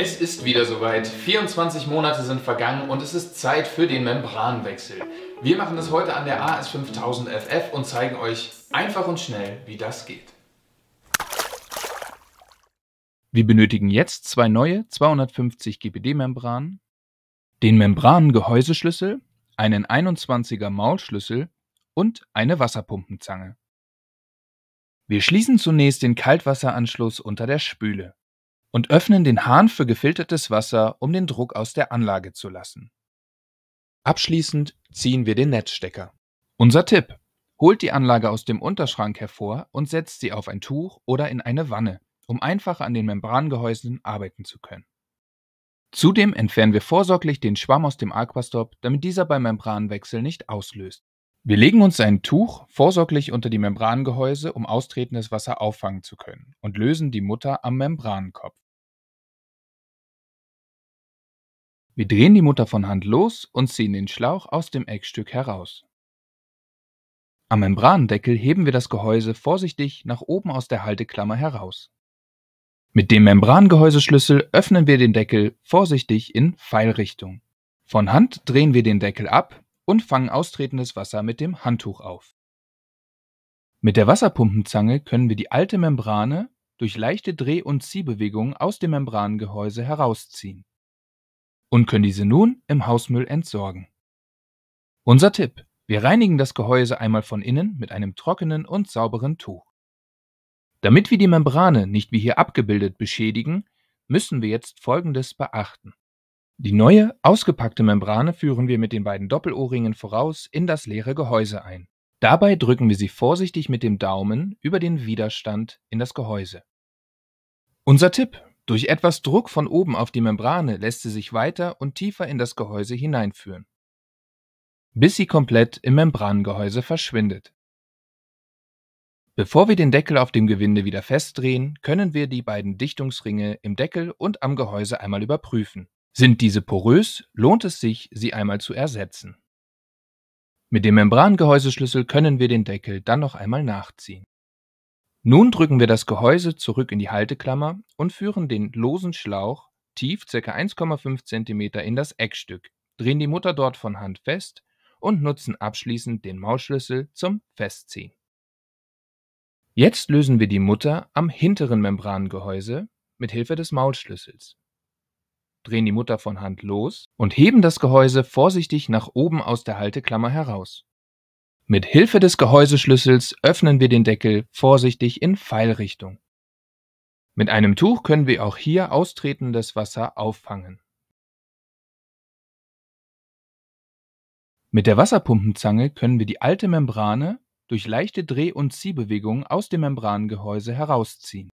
Es ist wieder soweit. 24 Monate sind vergangen und es ist Zeit für den Membranwechsel. Wir machen das heute an der AS5000FF und zeigen euch einfach und schnell, wie das geht. Wir benötigen jetzt zwei neue 250 GPD-Membranen, den Membranengehäuseschlüssel, einen 21er Maulschlüssel und eine Wasserpumpenzange. Wir schließen zunächst den Kaltwasseranschluss unter der Spüle und öffnen den Hahn für gefiltertes Wasser, um den Druck aus der Anlage zu lassen. Abschließend ziehen wir den Netzstecker. Unser Tipp. Holt die Anlage aus dem Unterschrank hervor und setzt sie auf ein Tuch oder in eine Wanne, um einfach an den Membrangehäusen arbeiten zu können. Zudem entfernen wir vorsorglich den Schwamm aus dem Aquastop, damit dieser beim Membranwechsel nicht auslöst. Wir legen uns ein Tuch vorsorglich unter die Membrangehäuse, um austretendes Wasser auffangen zu können, und lösen die Mutter am Membrankopf. Wir drehen die Mutter von Hand los und ziehen den Schlauch aus dem Eckstück heraus. Am Membrandeckel heben wir das Gehäuse vorsichtig nach oben aus der Halteklammer heraus. Mit dem Membrangehäuseschlüssel öffnen wir den Deckel vorsichtig in Pfeilrichtung. Von Hand drehen wir den Deckel ab, und fangen austretendes Wasser mit dem Handtuch auf. Mit der Wasserpumpenzange können wir die alte Membrane durch leichte Dreh- und Ziehbewegungen aus dem Membrangehäuse herausziehen und können diese nun im Hausmüll entsorgen. Unser Tipp: Wir reinigen das Gehäuse einmal von innen mit einem trockenen und sauberen Tuch. Damit wir die Membrane nicht wie hier abgebildet beschädigen, müssen wir jetzt Folgendes beachten die neue, ausgepackte Membrane führen wir mit den beiden Doppelohrringen voraus in das leere Gehäuse ein. Dabei drücken wir sie vorsichtig mit dem Daumen über den Widerstand in das Gehäuse. Unser Tipp: Durch etwas Druck von oben auf die Membrane lässt sie sich weiter und tiefer in das Gehäuse hineinführen, bis sie komplett im Membrangehäuse verschwindet. Bevor wir den Deckel auf dem Gewinde wieder festdrehen, können wir die beiden Dichtungsringe im Deckel und am Gehäuse einmal überprüfen. Sind diese porös, lohnt es sich, sie einmal zu ersetzen. Mit dem Membrangehäuseschlüssel können wir den Deckel dann noch einmal nachziehen. Nun drücken wir das Gehäuse zurück in die Halteklammer und führen den losen Schlauch tief ca. 1,5 cm in das Eckstück, drehen die Mutter dort von Hand fest und nutzen abschließend den Mausschlüssel zum Festziehen. Jetzt lösen wir die Mutter am hinteren Membrangehäuse mit Hilfe des Maulschlüssels drehen die Mutter von Hand los und heben das Gehäuse vorsichtig nach oben aus der Halteklammer heraus. Mit Hilfe des Gehäuseschlüssels öffnen wir den Deckel vorsichtig in Pfeilrichtung. Mit einem Tuch können wir auch hier austretendes Wasser auffangen. Mit der Wasserpumpenzange können wir die alte Membrane durch leichte Dreh- und Ziehbewegungen aus dem Membrangehäuse herausziehen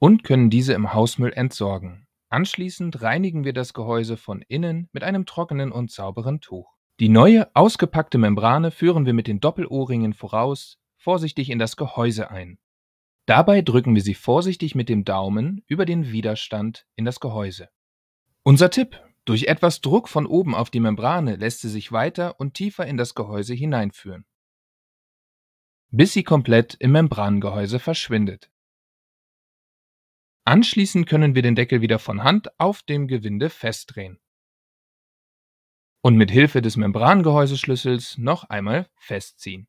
und können diese im Hausmüll entsorgen. Anschließend reinigen wir das Gehäuse von innen mit einem trockenen und sauberen Tuch. Die neue, ausgepackte Membrane führen wir mit den Doppelohrringen voraus vorsichtig in das Gehäuse ein. Dabei drücken wir sie vorsichtig mit dem Daumen über den Widerstand in das Gehäuse. Unser Tipp: Durch etwas Druck von oben auf die Membrane lässt sie sich weiter und tiefer in das Gehäuse hineinführen, bis sie komplett im Membrangehäuse verschwindet. Anschließend können wir den Deckel wieder von Hand auf dem Gewinde festdrehen. Und mit Hilfe des Membrangehäuseschlüssels noch einmal festziehen.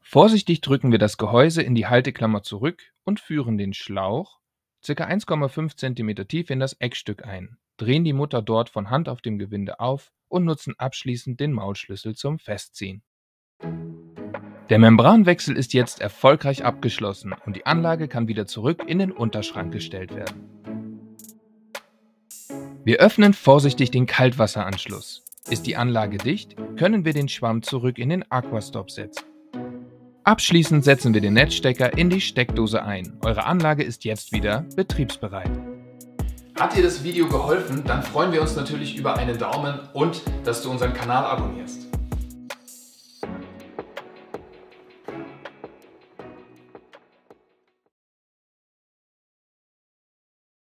Vorsichtig drücken wir das Gehäuse in die Halteklammer zurück und führen den Schlauch ca. 1,5 cm tief in das Eckstück ein, drehen die Mutter dort von Hand auf dem Gewinde auf und nutzen abschließend den Maulschlüssel zum Festziehen. Der Membranwechsel ist jetzt erfolgreich abgeschlossen und die Anlage kann wieder zurück in den Unterschrank gestellt werden. Wir öffnen vorsichtig den Kaltwasseranschluss. Ist die Anlage dicht, können wir den Schwamm zurück in den Aquastop setzen. Abschließend setzen wir den Netzstecker in die Steckdose ein. Eure Anlage ist jetzt wieder betriebsbereit. Hat dir das Video geholfen, dann freuen wir uns natürlich über einen Daumen und dass du unseren Kanal abonnierst.